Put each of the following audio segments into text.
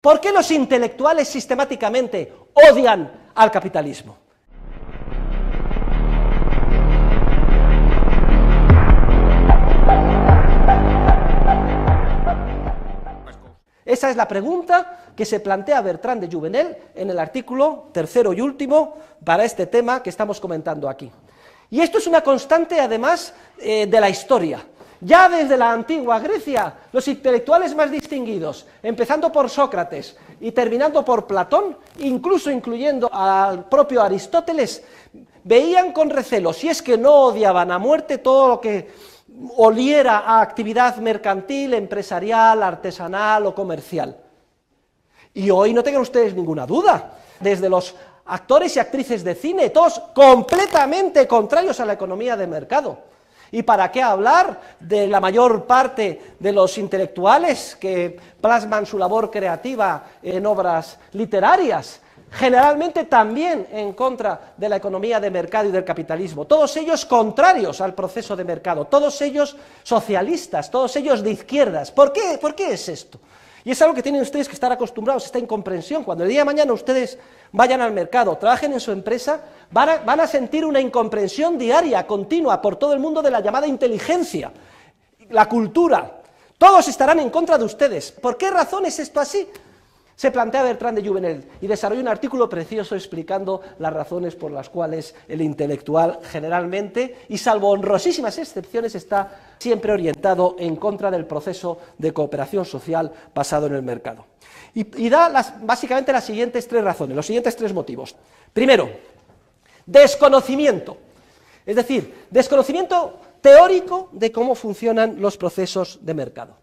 ¿Por qué los intelectuales sistemáticamente odian al capitalismo? Esa es la pregunta que se plantea Bertrand de Juvenel en el artículo tercero y último para este tema que estamos comentando aquí. Y esto es una constante, además, eh, de la historia. Ya desde la antigua Grecia, los intelectuales más distinguidos, empezando por Sócrates y terminando por Platón, incluso incluyendo al propio Aristóteles, veían con recelo, si es que no odiaban a muerte todo lo que oliera a actividad mercantil, empresarial, artesanal o comercial. Y hoy no tengan ustedes ninguna duda, desde los actores y actrices de cine, todos completamente contrarios a la economía de mercado. ¿Y para qué hablar de la mayor parte de los intelectuales que plasman su labor creativa en obras literarias? generalmente también en contra de la economía de mercado y del capitalismo, todos ellos contrarios al proceso de mercado, todos ellos socialistas, todos ellos de izquierdas. ¿Por qué, ¿Por es esto? Y es algo que tienen ustedes que estar acostumbrados, esta incomprensión. Cuando el día de mañana ustedes vayan al mercado, trabajen en su empresa, van a, sentir una incomprensión diaria, continua, por todo el mundo de la llamada inteligencia, la cultura. Todos estarán en contra de ustedes. ¿Por qué razón es esto así? Se plantea Bertrand de Juvenel y desarrolla un artículo precioso explicando las razones por las cuales el intelectual generalmente, y salvo honrosísimas excepciones, está siempre orientado en contra del proceso de cooperación social basado en el mercado. Y, da básicamente las siguientes tres razones, los siguientes tres motivos. Primero, desconocimiento. Es decir, desconocimiento teórico de cómo funcionan los procesos de mercado.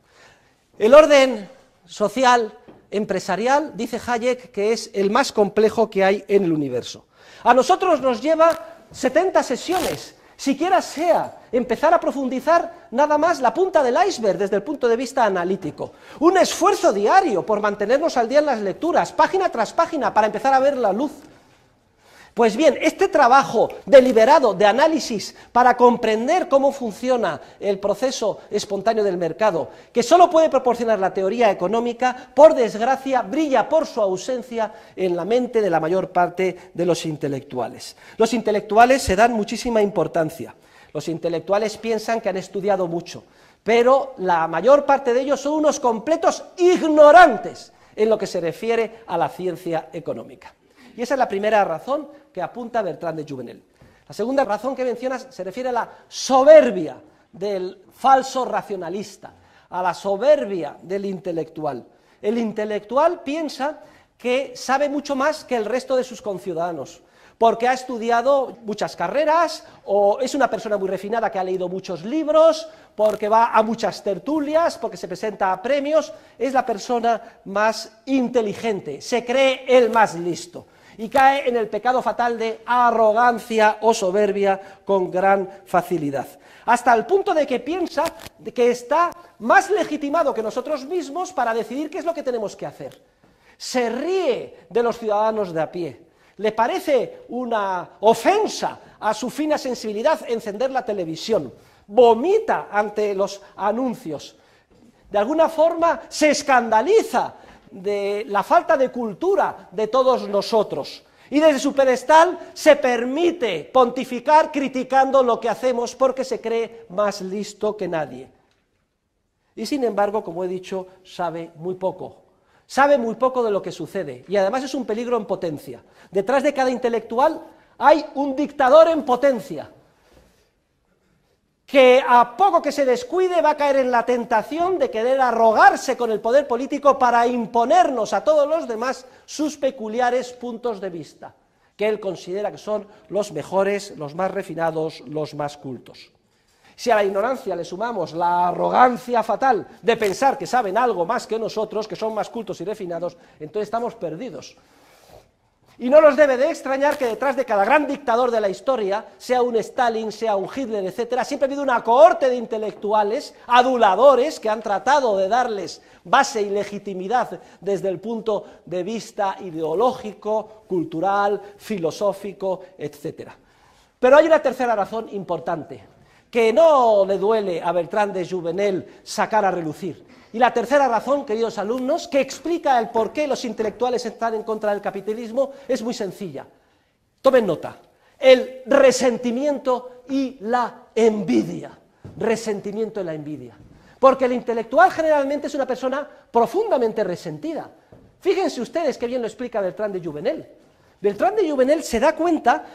El orden social empresarial, dice Hayek, que es el más complejo que hay en el universo. A nosotros nos lleva 70 sesiones, siquiera sea empezar a profundizar nada más la punta del iceberg desde el punto de vista analítico. Un esfuerzo diario por mantenernos al día en las lecturas, página tras página, para empezar a ver la luz pues bien, este trabajo deliberado de análisis para comprender cómo funciona el proceso espontáneo del mercado, que solo puede proporcionar la teoría económica, por desgracia, brilla por su ausencia en la mente de la mayor parte de los intelectuales. Los intelectuales se dan muchísima importancia. Los intelectuales piensan que han estudiado mucho, pero la mayor parte de ellos son unos completos ignorantes en lo que se refiere a la ciencia económica. Y esa es la primera razón que apunta Bertrand de Juvenel. La segunda razón que mencionas se refiere a la soberbia del falso racionalista, a la soberbia del intelectual. El intelectual piensa que sabe mucho más que el resto de sus conciudadanos, porque ha estudiado muchas carreras, o es una persona muy refinada que ha leído muchos libros, porque va a muchas tertulias, porque se presenta a premios, es la persona más inteligente, se cree el más listo y cae en el pecado fatal de arrogancia o soberbia con gran facilidad. Hasta el punto de que piensa que está más legitimado que nosotros mismos para decidir qué es lo que tenemos que hacer. Se ríe de los ciudadanos de a pie. Le parece una ofensa a su fina sensibilidad encender la televisión. Vomita ante los anuncios. De alguna forma se escandaliza de la falta de cultura de todos nosotros. Y desde su pedestal se permite pontificar criticando lo que hacemos porque se cree más listo que nadie. Y sin embargo, como he dicho, sabe muy poco. Sabe muy poco de lo que sucede. Y además es un peligro en potencia. Detrás de cada intelectual hay un dictador en potencia que a poco que se descuide va a caer en la tentación de querer arrogarse con el poder político para imponernos a todos los demás sus peculiares puntos de vista, que él considera que son los mejores, los más refinados, los más cultos. Si a la ignorancia le sumamos la arrogancia fatal de pensar que saben algo más que nosotros, que son más cultos y refinados, entonces estamos perdidos. Y no nos debe de extrañar que detrás de cada gran dictador de la historia, sea un Stalin, sea un Hitler, etcétera, siempre ha habido una cohorte de intelectuales, aduladores, que han tratado de darles base y legitimidad desde el punto de vista ideológico, cultural, filosófico, etcétera. Pero hay una tercera razón importante, que no le duele a Beltrán de Juvenel sacar a relucir. Y la tercera razón, queridos alumnos, que explica el por qué los intelectuales están en contra del capitalismo, es muy sencilla. Tomen nota. El resentimiento y la envidia. Resentimiento y la envidia. Porque el intelectual generalmente es una persona profundamente resentida. Fíjense ustedes qué bien lo explica Beltrán de Juvenel. Beltrán de Juvenel se da cuenta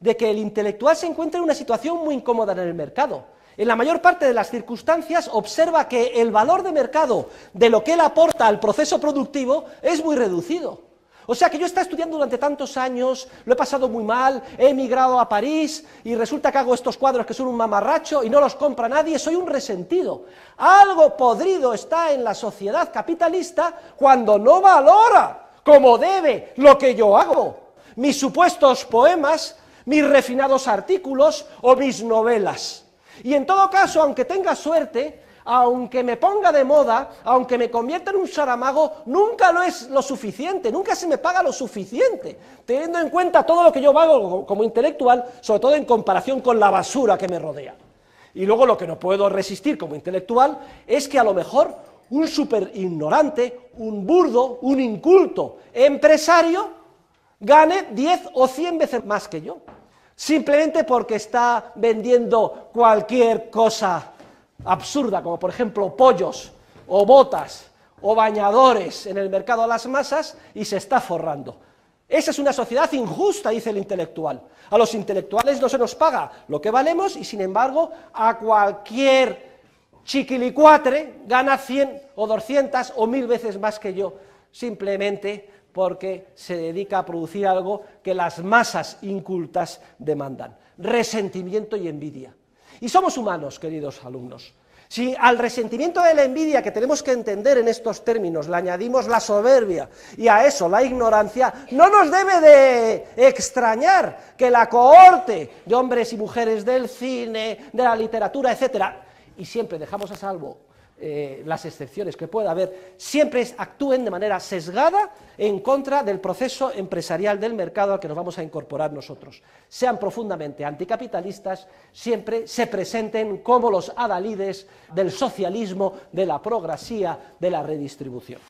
de que el intelectual se encuentra en una situación muy incómoda en el mercado. En la mayor parte de las circunstancias observa que el valor de mercado de lo que él aporta al proceso productivo es muy reducido. O sea que yo estado estudiando durante tantos años, lo he pasado muy mal, he emigrado a París y resulta que hago estos cuadros que son un mamarracho y no los compra nadie, soy un resentido. Algo podrido está en la sociedad capitalista cuando no valora como debe lo que yo hago. Mis supuestos poemas mis refinados artículos o mis novelas. Y en todo caso, aunque tenga suerte, aunque me ponga de moda, aunque me convierta en un saramago, nunca lo es lo suficiente, nunca se me paga lo suficiente, teniendo en cuenta todo lo que yo hago como intelectual, sobre todo en comparación con la basura que me rodea. Y luego lo que no puedo resistir como intelectual es que a lo mejor un super ignorante, un burdo, un inculto empresario gane 10 o 100 veces más que yo simplemente porque está vendiendo cualquier cosa absurda, como por ejemplo pollos o botas o bañadores en el mercado a las masas y se está forrando. Esa es una sociedad injusta, dice el intelectual. A los intelectuales no se nos paga lo que valemos y, sin embargo, a cualquier chiquilicuatre gana 100 o 200 o mil veces más que yo, simplemente porque se dedica a producir algo que las masas incultas demandan, resentimiento y envidia. Y somos humanos, queridos alumnos. Si al resentimiento de la envidia que tenemos que entender en estos términos le añadimos la soberbia y a eso la ignorancia, no nos debe de extrañar que la cohorte de hombres y mujeres del cine, de la literatura, etcétera, y siempre dejamos a salvo eh, las excepciones que pueda haber, siempre actúen de manera sesgada en contra del proceso empresarial del mercado al que nos vamos a incorporar nosotros. Sean profundamente anticapitalistas, siempre se presenten como los adalides del socialismo, de la progresía, de la redistribución.